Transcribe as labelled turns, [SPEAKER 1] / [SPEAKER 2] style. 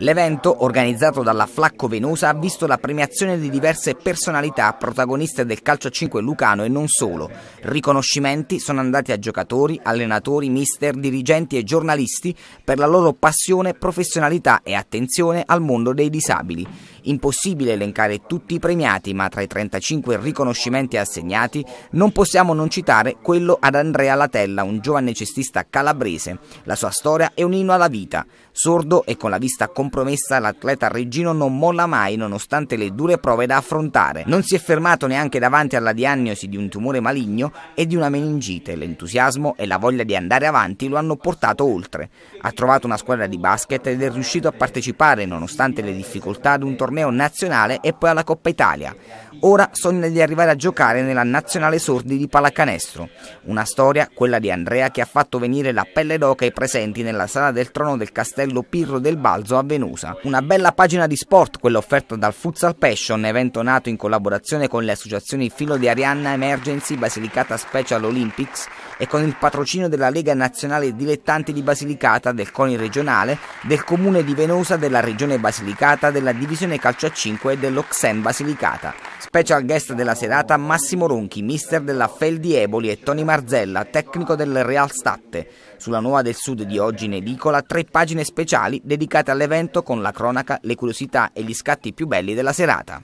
[SPEAKER 1] L'evento, organizzato dalla Flacco Venosa, ha visto la premiazione di diverse personalità protagoniste del calcio a 5 lucano e non solo. Riconoscimenti sono andati a giocatori, allenatori, mister, dirigenti e giornalisti per la loro passione, professionalità e attenzione al mondo dei disabili. Impossibile elencare tutti i premiati, ma tra i 35 riconoscimenti assegnati non possiamo non citare quello ad Andrea Latella, un giovane cestista calabrese. La sua storia è un inno alla vita. Sordo e con la vista compromessa, l'atleta reggino non molla mai nonostante le dure prove da affrontare. Non si è fermato neanche davanti alla diagnosi di un tumore maligno e di una meningite. L'entusiasmo e la voglia di andare avanti lo hanno portato oltre. Ha trovato una squadra di basket ed è riuscito a partecipare, nonostante le difficoltà, ad un torneo torneo nazionale e poi alla Coppa Italia. Ora sogna di arrivare a giocare nella Nazionale Sordi di Pallacanestro. Una storia, quella di Andrea, che ha fatto venire la pelle d'oca ai presenti nella sala del trono del castello Pirro del Balzo a Venusa. Una bella pagina di sport, quella offerta dal Futsal Passion, evento nato in collaborazione con le associazioni Filo di Arianna Emergency Basilicata Special Olympics e con il patrocinio della Lega Nazionale Dilettanti di Basilicata, del CONI regionale, del Comune di Venusa, della Regione Basilicata, della Divisione trasmissione Calcio a 5 dello Xen Basilicata. Special guest della serata Massimo Ronchi, mister della Fel di Eboli e Tony Marzella, tecnico del Real Statte. Sulla Nuova del Sud di oggi in edicola tre pagine speciali dedicate all'evento con la cronaca, le curiosità e gli scatti più belli della serata.